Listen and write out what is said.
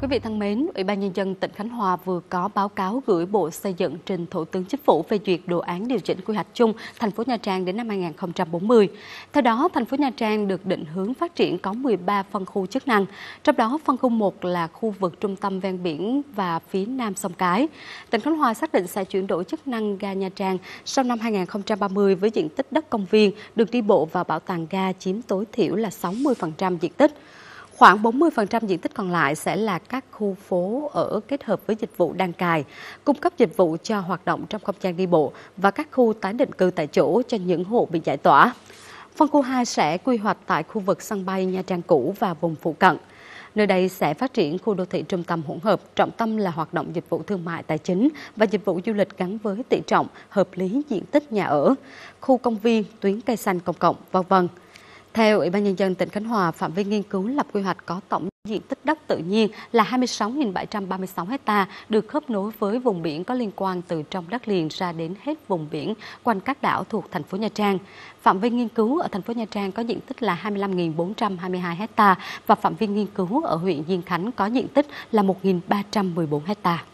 Quý vị thân mến, Ủy ban Nhân dân tỉnh Khánh Hòa vừa có báo cáo gửi Bộ Xây dựng trình Thủ tướng Chính phủ phê duyệt đồ án điều chỉnh quy hoạch chung thành phố Nha Trang đến năm 2040. Theo đó, thành phố Nha Trang được định hướng phát triển có 13 phân khu chức năng, trong đó phân khu 1 là khu vực trung tâm ven biển và phía nam sông Cái. Tỉnh Khánh Hòa xác định sẽ chuyển đổi chức năng ga Nha Trang sau năm 2030 với diện tích đất công viên, đường đi bộ và bảo tàng ga chiếm tối thiểu là 60% diện tích. Khoảng 40% diện tích còn lại sẽ là các khu phố ở kết hợp với dịch vụ đăng cài, cung cấp dịch vụ cho hoạt động trong không gian đi bộ và các khu tái định cư tại chỗ cho những hộ bị giải tỏa. Phân khu 2 sẽ quy hoạch tại khu vực sân bay Nha Trang cũ và vùng phụ cận. Nơi đây sẽ phát triển khu đô thị trung tâm hỗn hợp, trọng tâm là hoạt động dịch vụ thương mại tài chính và dịch vụ du lịch gắn với tỷ trọng, hợp lý diện tích nhà ở, khu công viên, tuyến cây xanh công cộng, v.v. Theo Ủy ban Nhân dân tỉnh Khánh Hòa, phạm vi nghiên cứu lập quy hoạch có tổng diện tích đất tự nhiên là 26.736 ha được khớp nối với vùng biển có liên quan từ trong đất liền ra đến hết vùng biển quanh các đảo thuộc thành phố Nha Trang. Phạm vi nghiên cứu ở thành phố Nha Trang có diện tích là 25.422 ha và phạm vi nghiên cứu ở huyện Diên Khánh có diện tích là 1.314 ha.